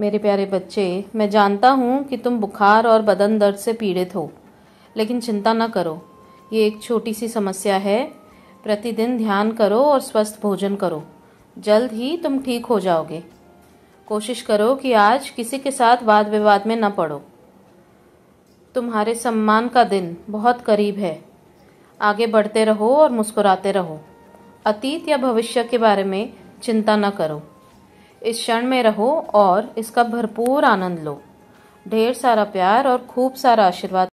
मेरे प्यारे बच्चे मैं जानता हूँ कि तुम बुखार और बदन दर्द से पीड़ित हो लेकिन चिंता न करो ये एक छोटी सी समस्या है प्रतिदिन ध्यान करो और स्वस्थ भोजन करो जल्द ही तुम ठीक हो जाओगे कोशिश करो कि आज किसी के साथ वाद विवाद में न पड़ो तुम्हारे सम्मान का दिन बहुत करीब है आगे बढ़ते रहो और मुस्कुराते रहो अतीत या भविष्य के बारे में चिंता न करो इस क्षण में रहो और इसका भरपूर आनंद लो ढेर सारा प्यार और खूब सारा आशीर्वाद